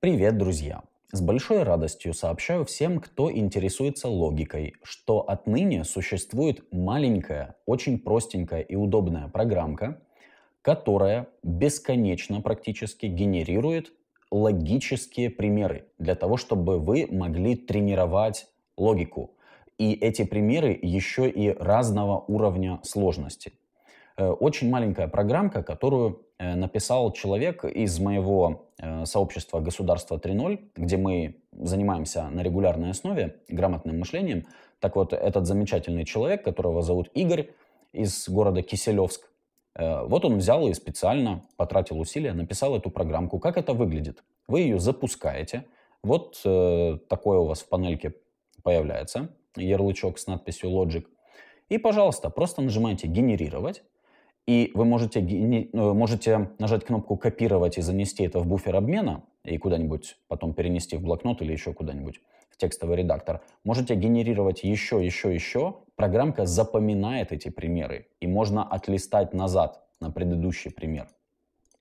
Привет, друзья! С большой радостью сообщаю всем, кто интересуется логикой, что отныне существует маленькая, очень простенькая и удобная программка, которая бесконечно практически генерирует логические примеры для того, чтобы вы могли тренировать логику. И эти примеры еще и разного уровня сложности. Э, очень маленькая программка, которую э, написал человек из моего э, сообщества «Государство 3.0», где мы занимаемся на регулярной основе грамотным мышлением. Так вот, этот замечательный человек, которого зовут Игорь, из города Киселевск, вот он взял и специально потратил усилия, написал эту программку. Как это выглядит? Вы ее запускаете. Вот такое у вас в панельке появляется ярлычок с надписью Logic. И, пожалуйста, просто нажимаете «Генерировать» и вы можете, э, можете нажать кнопку «Копировать» и занести это в буфер обмена, и куда-нибудь потом перенести в блокнот или еще куда-нибудь в текстовый редактор. Можете генерировать еще, еще, еще. Программка запоминает эти примеры, и можно отлистать назад на предыдущий пример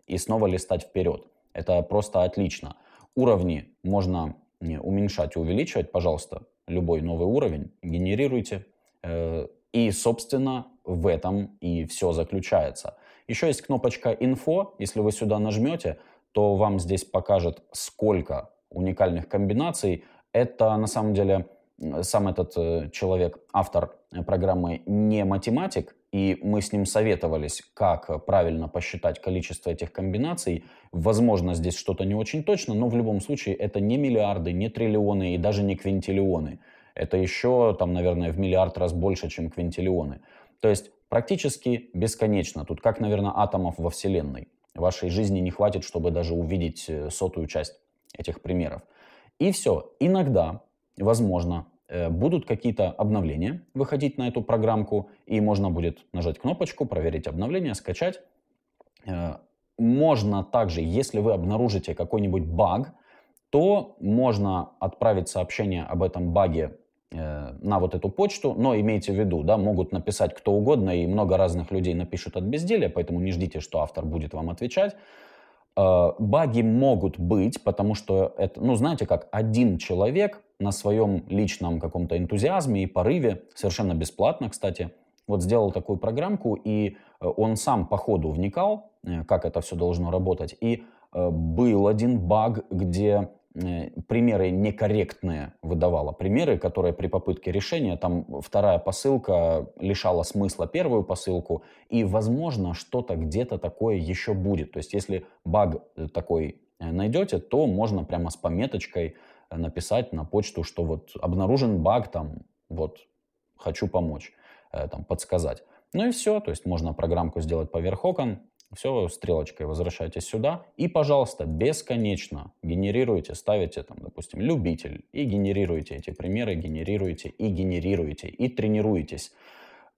и снова листать вперед. Это просто отлично. Уровни можно уменьшать и увеличивать, пожалуйста, любой новый уровень, генерируйте. Э, и, собственно, в этом и все заключается. Еще есть кнопочка «Инфо». Если вы сюда нажмете, то вам здесь покажет, сколько уникальных комбинаций. Это на самом деле сам этот э, человек, автор э, программы, не математик, и мы с ним советовались, как правильно посчитать количество этих комбинаций. Возможно, здесь что-то не очень точно, но в любом случае это не миллиарды, не триллионы и даже не квинтиллионы. Это еще, там, наверное, в миллиард раз больше, чем квинтиллионы. То есть практически бесконечно. Тут как, наверное, атомов во Вселенной. Вашей жизни не хватит, чтобы даже увидеть э, сотую часть этих примеров. И все. Иногда, возможно, э, будут какие-то обновления выходить на эту программку, и можно будет нажать кнопочку, проверить обновление, скачать. Э, можно также, если вы обнаружите какой-нибудь баг, то можно отправить сообщение об этом баге Э, на вот эту почту, но имейте в виду, да, могут написать кто угодно, и много разных людей напишут от безделия, поэтому не ждите, что автор будет вам отвечать. Э, баги могут быть, потому что это, ну, знаете, как один человек на своем личном каком-то энтузиазме и порыве, совершенно бесплатно, кстати, вот сделал такую программку, и э, он сам по ходу вникал, как это все должно работать, и был один баг, где Э, примеры некорректные выдавала, примеры, которые при попытке решения, там вторая посылка лишала смысла первую посылку, и, возможно, что-то где-то такое еще будет. То есть, если баг э, такой э, найдете, то можно прямо с пометочкой написать на почту, что вот обнаружен баг, там, вот, хочу помочь, там, подсказать. Ну и все, то есть можно программку сделать поверх окон, все, стрелочкой возвращайтесь сюда. И, пожалуйста, бесконечно генерируйте, ставите там, допустим, любитель, и генерируйте эти примеры, генерируйте и генерируйте, и тренируйтесь.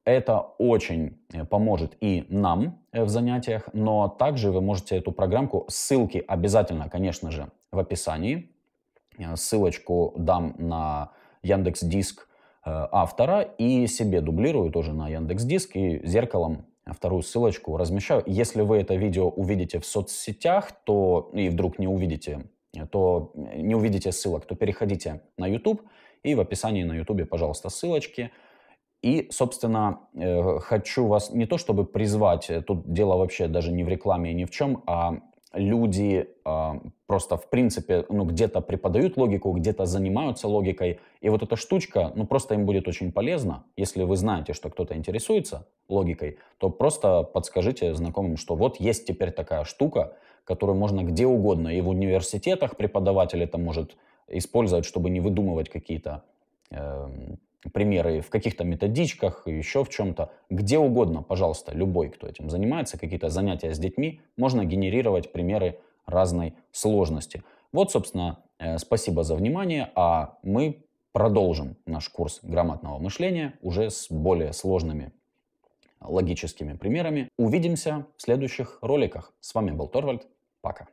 Это очень э, поможет и нам э, в занятиях, но также вы можете эту программку, ссылки обязательно, конечно же, в описании. Э, ссылочку дам на Яндекс Диск автора и себе дублирую тоже на Яндекс Диск и зеркалом вторую ссылочку размещаю. Если вы это видео увидите в соцсетях, то и вдруг не увидите, то э, не увидите ссылок, то переходите на YouTube и в описании на YouTube, пожалуйста, ссылочки. И, собственно, э, хочу вас не то чтобы призвать, э, тут дело вообще даже не в рекламе и ни в чем, а люди э, просто, в принципе, ну, где-то преподают логику, где-то занимаются логикой. И вот эта штучка, ну, просто им будет очень полезна. Если вы знаете, что кто-то интересуется логикой, то просто подскажите знакомым, что вот есть теперь такая штука, которую можно где угодно, и в университетах преподаватель это может использовать, чтобы не выдумывать какие-то э, примеры в каких-то методичках, еще в чем-то, где угодно, пожалуйста, любой, кто этим занимается, какие-то занятия с детьми, можно генерировать примеры разной сложности. Вот, собственно, э, спасибо за внимание, а мы продолжим наш курс грамотного мышления уже с более сложными логическими примерами. Увидимся в следующих роликах. С вами был Торвальд. Пока.